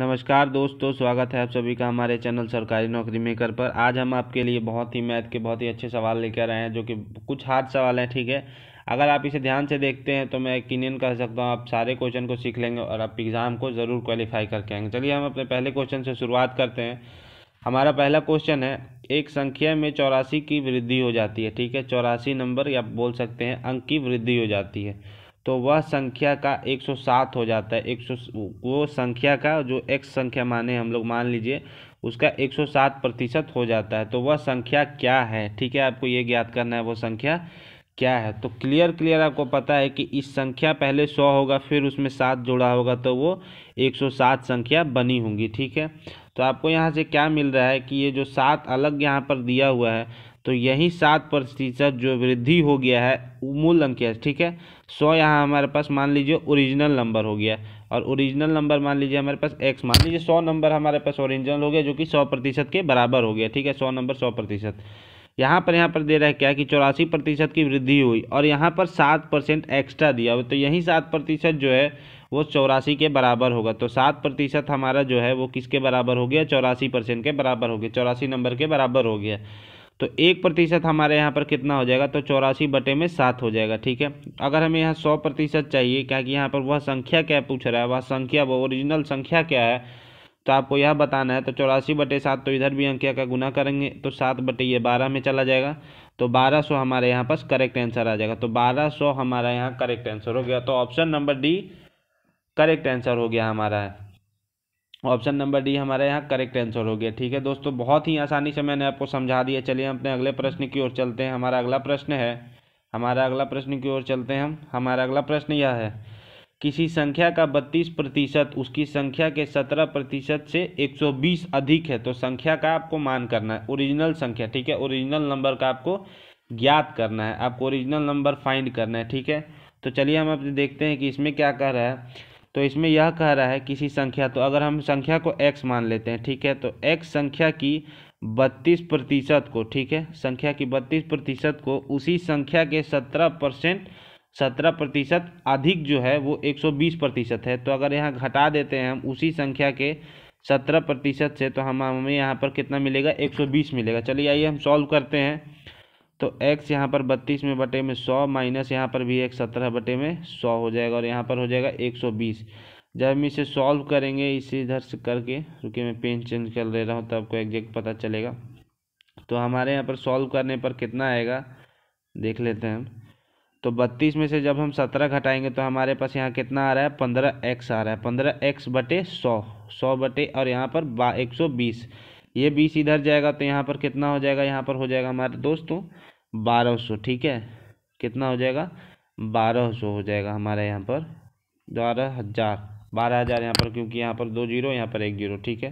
नमस्कार दोस्तों स्वागत है आप सभी का हमारे चैनल सरकारी नौकरी मेकर पर आज हम आपके लिए बहुत ही मैथ के बहुत ही अच्छे सवाल लेकर आए हैं जो कि कुछ हार्ड सवाल हैं ठीक है अगर आप इसे ध्यान से देखते हैं तो मैं यकीन कह सकता हूँ आप सारे क्वेश्चन को सीख लेंगे और आप एग्ज़ाम को ज़रूर क्वालिफाई करके आएंगे चलिए हम अपने पहले क्वेश्चन से शुरुआत करते हैं हमारा पहला क्वेश्चन है एक संख्या में चौरासी की वृद्धि हो जाती है ठीक है चौरासी नंबर या बोल सकते हैं अंक की वृद्धि हो जाती है तो वह संख्या का 107 हो जाता है 100 वो संख्या का जो एक्स संख्या माने हम लोग मान लीजिए उसका 107 प्रतिशत हो जाता है तो वह संख्या क्या है ठीक है आपको ये ज्ञात करना है वो संख्या क्या है तो क्लियर क्लियर आपको पता है कि इस संख्या पहले सौ होगा फिर उसमें सात जोड़ा होगा तो वो एक सौ सात संख्या बनी होंगी ठीक है तो आपको यहाँ से क्या मिल रहा है कि ये जो सात अलग यहाँ पर दिया हुआ है तो यही सात प्रतिशत जो वृद्धि हो गया है मूल अंक है ठीक है सौ यहाँ हमारे पास मान लीजिए ओरिजिनल नंबर हो गया और ओरिजिनल नंबर मान लीजिए हमारे पास एक्स मान लीजिए सौ नंबर हमारे पास ओरिजिनल हो गया जो कि सौ प्रतिशत के बराबर हो गया ठीक है सौ नंबर सौ प्रतिशत यहाँ पर यहाँ पर दे रहा है क्या कि चौरासी प्रतिशत की वृद्धि हुई और यहाँ पर सात परसेंट एक्स्ट्रा दिया हुआ तो यही सात प्रतिशत जो है वो चौरासी के बराबर होगा तो सात प्रतिशत हमारा जो है वो किसके बराबर हो गया चौरासी परसेंट के बराबर हो गया चौरासी नंबर के बराबर हो गया तो एक प्रतिशत हमारे यहाँ पर कितना हो जाएगा तो चौरासी बटे में सात हो जाएगा ठीक है अगर हमें यहाँ सौ प्रतिशत चाहिए क्या कि यहाँ पर वह संख्या क्या पूछ रहा है वह संख्या वो ओरिजिनल संख्या क्या है तो आपको यह बताना है तो चौरासी बटे सात तो इधर भी अंकिया का गुना करेंगे तो सात बटे ये बारह में चला जाएगा तो बारह सौ हमारे यहाँ पास करेक्ट आंसर आ जाएगा तो बारह सौ हमारा यहाँ करेक्ट आंसर हो गया तो option number D correct answer हो गया हमारा है ऑप्शन नंबर डी हमारे यहाँ करेक्ट आंसर हो गया ठीक है दोस्तों बहुत ही आसानी से मैंने आपको समझा दिया चलिए हम अपने अगले प्रश्न की ओर चलते हैं हमारा अगला प्रश्न है हमारा अगला प्रश्न की ओर चलते हैं हम हमारा अगला प्रश्न यह है किसी संख्या का बत्तीस प्रतिशत उसकी संख्या के सत्रह प्रतिशत से एक सौ बीस अधिक है तो संख्या का आपको मान करना है ओरिजिनल संख्या ठीक है ओरिजिनल नंबर का आपको ज्ञात करना है आपको ओरिजिनल नंबर फाइंड करना है ठीक है तो चलिए हम अब देखते हैं कि इसमें क्या कह रहा है तो इसमें यह कह रहा है किसी संख्या तो अगर हम संख्या को एक्स मान लेते हैं ठीक है तो एक्स संख्या की बत्तीस प्रतिशत को ठीक है संख्या की बत्तीस प्रतिशत को उसी संख्या के सत्रह परसेंट सत्रह प्रतिशत अधिक जो है वो एक सौ बीस प्रतिशत है तो अगर यहाँ घटा देते हैं हम उसी संख्या के सत्रह प्रतिशत से तो हम हमें यहाँ पर कितना मिलेगा एक सौ बीस मिलेगा चलिए आइए हम सॉल्व करते हैं तो एक्स यहाँ पर बत्तीस में बटे में सौ माइनस यहाँ पर भी एक सत्रह बटे में सौ हो जाएगा और यहाँ पर हो जाएगा एक सौ बीस जब हम इसे सॉल्व करेंगे इसे इधर से करके क्योंकि मैं पेन चेंज कर ले रहा हूँ तो आपको एग्जैक्ट पता चलेगा तो हमारे यहाँ पर सॉल्व करने पर कितना आएगा देख लेते हैं हम तो बत्तीस में से जब हम सत्रह घटाएंगे तो हमारे पास यहाँ कितना आ रहा है पंद्रह एक्स आ रहा है पंद्रह एक्स बटे सौ सौ बटे और यहाँ पर बा एक सौ बीस ये बीस इधर जाएगा तो यहाँ पर कितना हो जाएगा यहाँ पर हो जाएगा हमारे दोस्तों बारह सौ ठीक है कितना हो जाएगा बारह सौ हो जाएगा हमारे यहाँ पर बारह हज़ार बारह हज़ार यहाँ पर क्योंकि यहाँ पर दो जीरो यहाँ पर एक जीरो ठीक है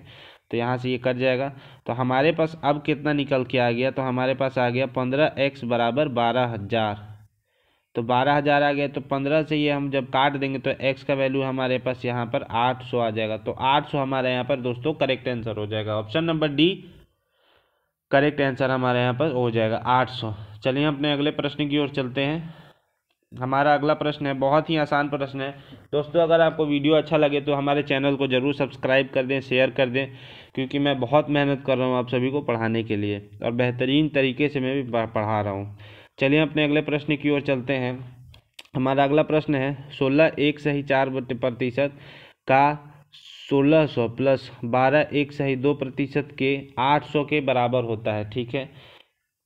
तो यहाँ से ये कट जाएगा तो हमारे पास अब कितना निकल के आ गया तो हमारे पास आ गया पंद्रह एक्स बराबर बारह हज़ार तो बारह हज़ार आ गया तो पंद्रह से ये हम जब काट देंगे तो एक्स का वैल्यू हमारे पास यहाँ पर आठ सौ आ जाएगा तो आठ सौ हमारे यहाँ पर दोस्तों करेक्ट आंसर हो जाएगा option number D correct answer हमारे यहाँ पर हो जाएगा आठ सौ चलिए अपने अगले प्रश्न की ओर चलते हैं हमारा अगला प्रश्न है बहुत ही आसान प्रश्न है दोस्तों अगर आपको वीडियो अच्छा लगे तो हमारे चैनल को ज़रूर सब्सक्राइब कर दें शेयर कर दें क्योंकि मैं बहुत मेहनत कर रहा हूँ आप सभी को पढ़ाने के लिए और बेहतरीन तरीके से मैं भी पढ़ा रहा हूँ चलिए अपने अगले प्रश्न की ओर चलते हैं हमारा अगला प्रश्न है सोलह एक से ही चार प्रतिशत का सोलह सौ प्लस बारह एक सही दो प्रतिशत के आठ सौ के बराबर होता है ठीक है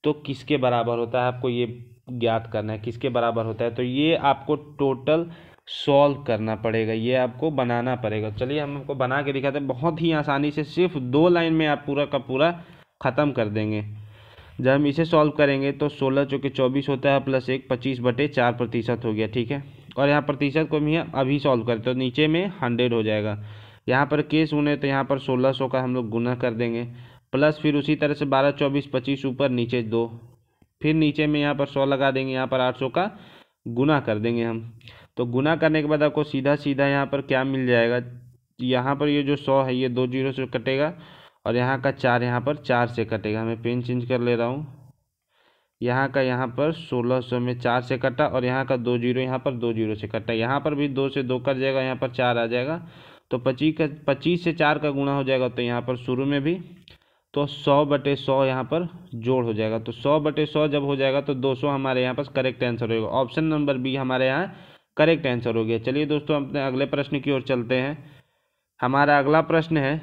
तो किसके बराबर होता है आपको ये ज्ञात करना है किसके बराबर होता है तो ये आपको टोटल सॉल्व करना पड़ेगा ये आपको बनाना पड़ेगा चलिए हम आपको बना के दिखाते हैं बहुत ही आसानी से सिर्फ दो लाइन में आप पूरा का पूरा ख़त्म कर देंगे जब हम इसे सॉल्व करेंगे तो सोलह चौके चौबीस होता है प्लस एक पच्चीस बटे चार प्रतिशत हो गया ठीक है और यहाँ प्रतिशत को भी अभी सॉल्व करते तो नीचे में हंड्रेड हो जाएगा यहाँ पर केस होने तो यहाँ पर सोलह सौ का हम लोग गुना कर देंगे प्लस फिर उसी तरह से बारह चौबीस पच्चीस ऊपर नीचे दो फिर नीचे में यहाँ पर सौ लगा देंगे यहाँ पर आठ सौ का गुना कर देंगे हम तो गुना करने के बाद आपको सीधा सीधा यहाँ पर क्या मिल जाएगा यहाँ पर ये जो सौ है ये दो जीरो से कटेगा और यहाँ का चार यहाँ पर चार से कटेगा मैं पेन चेंज कर ले रहा हूँ यहाँ का यहाँ पर सोलह सौ में चार से कटा और यहाँ का दो जीरो यहाँ पर दो जीरो से कटा यहाँ पर भी दो से दो कट जाएगा यहाँ पर चार आ जाएगा तो पच्चीस का पच्चीस से चार का गुणा हो जाएगा तो यहाँ पर शुरू में भी तो सौ बटे सौ यहाँ पर जोड़ हो जाएगा तो सौ बटे सौ जब हो जाएगा तो दो सौ हमारे यहाँ पर करेक्ट आंसर होगा ऑप्शन नंबर बी हमारे यहाँ करेक्ट आंसर हो गया चलिए दोस्तों अपने अगले प्रश्न की ओर चलते हैं हमारा अगला प्रश्न है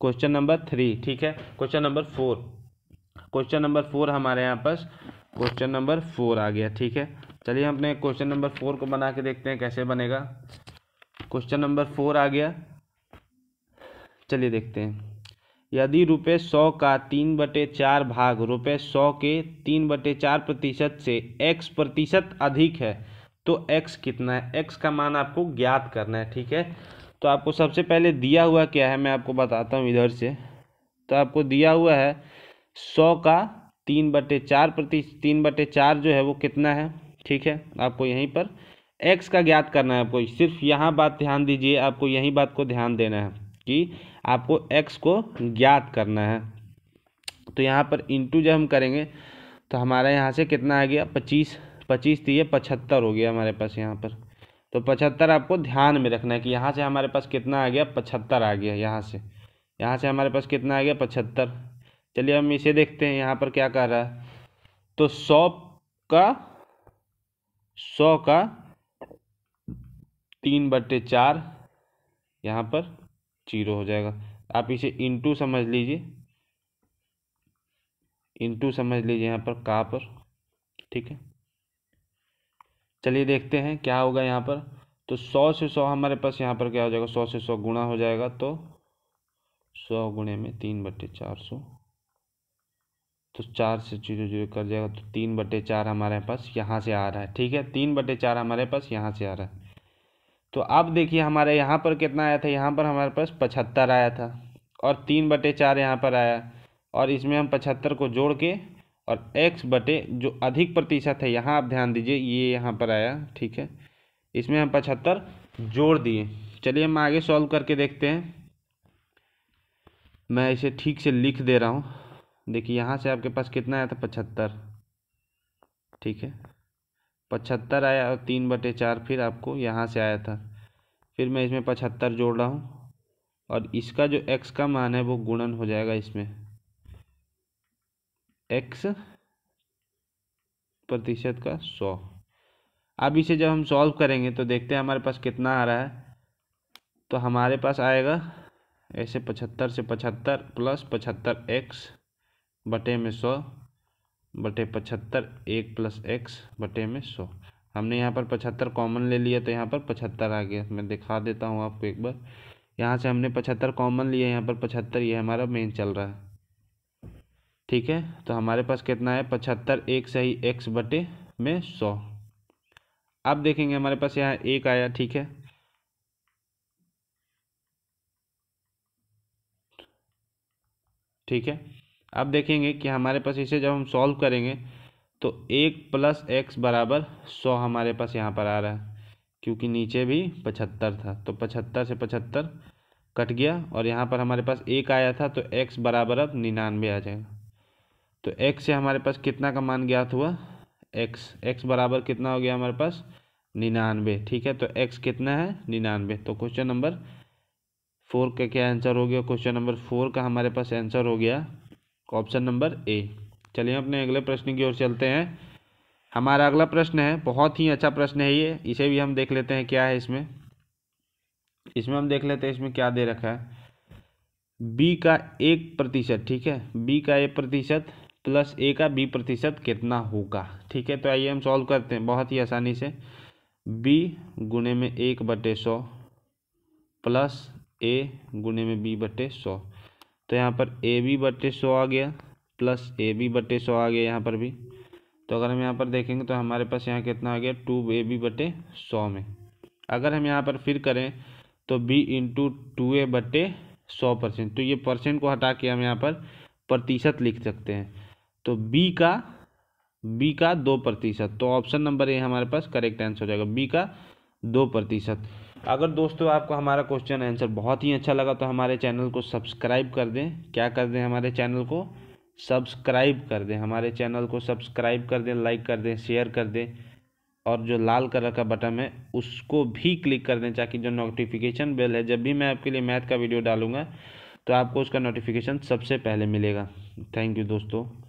क्वेश्चन नंबर थ्री ठीक है question number four question number four हमारे यहाँ पास क्वेश्चन नंबर फोर आ गया ठीक है चलिए हम अपने क्वेश्चन नंबर फोर को बना के देखते हैं कैसे बनेगा क्वेश्चन नंबर फोर आ गया चलिए देखते हैं यदि रुपये सौ का तीन बटे चार भाग रुपये सौ के तीन बटे चार प्रतिशत से एक्स प्रतिशत अधिक है तो एक्स कितना है एक्स का मान आपको ज्ञात करना है ठीक है तो आपको सबसे पहले दिया हुआ क्या है मैं आपको बताता हूँ इधर से तो आपको दिया हुआ है सौ का तीन बटे चार प्रति तीन बटे चार जो है वो कितना है ठीक है आपको यहीं पर एक्स का ज्ञात करना है आपको सिर्फ यहाँ बात ध्यान दीजिए आपको यही बात को ध्यान देना है कि आपको एक्स को ज्ञात करना है तो यहाँ पर इंटू जब हम करेंगे तो हमारे यहाँ से कितना आ गया पच्चीस पच्चीस थी तो पचहत्तर हो गया हमारे पास यहाँ पर तो पचहत्तर आपको ध्यान में रखना है कि यहाँ से हमारे पास कितना आ गया पचहत्तर आ गया यहाँ से यहाँ से हमारे पास कितना आ गया पचहत्तर चलिए हम इसे देखते हैं यहाँ पर क्या कर रहा है तो सौ का सौ का तीन बटे चार यहाँ पर जीरो हो जाएगा आप इसे इंटू समझ लीजिए इंटू समझ लीजिए यहाँ पर का पर ठीक है चलिए देखते हैं क्या होगा यहाँ पर तो सौ से सौ हमारे पास यहाँ पर क्या हो जाएगा सौ से सौ गुणा हो जाएगा तो सौ गुणे में तीन बटे चार सौ तो चार से जीरो जीरो कर जाएगा तो तीन बटे चार हमारे पास यहाँ से आ रहा है ठीक है तीन बटे चार हमारे पास यहाँ से आ रहा है तो अब देखिए हमारे यहाँ पर कितना आया था यहाँ पर हमारे पास पचहत्तर आया था और तीन बटे चार यहाँ पर आया और इसमें हम पचहत्तर को जोड़ के और एक्स बटे जो अधिक प्रतिशत है यहाँ आप ध्यान दीजिए ये यहाँ पर आया ठीक है इसमें हम पचहत्तर जोड़ दिए चलिए हम आगे सॉल्व करके देखते हैं मैं इसे ठीक से लिख दे रहा हूँ देखिए यहाँ से आपके पास कितना आया था पचहत्तर ठीक है पचहत्तर आया और तीन बटे चार फिर आपको यहाँ से आया था फिर मैं इसमें पचहत्तर जोड़ रहा हूँ और इसका जो एक्स का मान है वो गुणन हो जाएगा इसमें एक्स प्रतिशत का सौ अब इसे जब हम सॉल्व करेंगे तो देखते हैं हमारे पास कितना आ रहा है तो हमारे पास आएगा ऐसे पचहत्तर से पचहत्तर प्लस पचहत्तर एक्स बटे में सौ बटे पचहत्तर एक प्लस एक्स बटे में सौ हमने यहाँ पर पचहत्तर कॉमन ले लिया तो यहाँ पर पचहत्तर आ गया मैं दिखा देता हूँ आपको एक बार यहाँ से हमने पचहत्तर कॉमन लिया यहाँ पर पचहत्तर ये हमारा मेन चल रहा है ठीक है तो हमारे पास कितना है पचहत्तर एक सही एक्स बटे में सौ अब देखेंगे हमारे पास यहाँ एक आया ठीक है ठीक है अब देखेंगे कि हमारे पास इसे जब हम सॉल्व करेंगे तो एक प्लस एक्स बराबर सौ हमारे पास यहाँ पर आ रहा है क्योंकि नीचे भी पचहत्तर था तो पचहत्तर से पचहत्तर कट गया और यहाँ पर हमारे पास एक आया था तो एक्स बराबर अब निन्यानवे आ जाएगा तो एक्स से हमारे पास कितना का मान ज्ञात हुआ एक्स एक्स बराबर कितना हो गया हमारे पास निन्यानवे ठीक है तो एक्स कितना है निन्यानवे तो क्वेश्चन नंबर फोर का क्या आंसर हो गया क्वेश्चन नंबर फोर का हमारे पास आंसर हो गया ऑप्शन नंबर ए चलिए अपने अगले प्रश्न की ओर चलते हैं हमारा अगला प्रश्न है बहुत ही अच्छा प्रश्न है ये इसे भी हम देख लेते हैं क्या है इसमें इसमें हम देख लेते हैं इसमें क्या दे रखा है बी का एक प्रतिशत ठीक है बी का एक प्रतिशत प्लस ए का बी प्रतिशत कितना होगा ठीक है तो आइए हम सॉल्व करते हैं बहुत ही आसानी से बी गुने में एक बटे सौ प्लस ए गुने में बी बटे सौ तो यहाँ पर ए बी बटे सौ आ गया प्लस ए बी बटे सौ आ गया यहाँ पर भी तो अगर हम यहाँ पर देखेंगे तो हमारे पास यहाँ कितना आ गया टू ए बी बटे सौ में अगर हम यहाँ पर फिर करें तो बी इंटू टू ए बटे सौ परसेंट तो ये परसेंट को हटा के हम यहाँ पर प्रतिशत लिख सकते हैं तो बी का बी का दो प्रतिशत तो ऑप्शन नंबर ए हमारे पास करेक्ट आंसर हो जाएगा बी का दो प्रतिशत अगर दोस्तों आपको हमारा क्वेश्चन आंसर बहुत ही अच्छा लगा तो हमारे चैनल को सब्सक्राइब कर दें क्या कर दें हमारे चैनल को सब्सक्राइब कर दें हमारे चैनल को सब्सक्राइब कर दें लाइक कर दें शेयर कर दें और जो लाल कलर का बटन है उसको भी क्लिक कर दें ताकि जो नोटिफिकेशन बेल है जब भी मैं आपके लिए मैथ का वीडियो डालूँगा तो आपको उसका नोटिफिकेशन सबसे पहले मिलेगा थैंक यू दोस्तों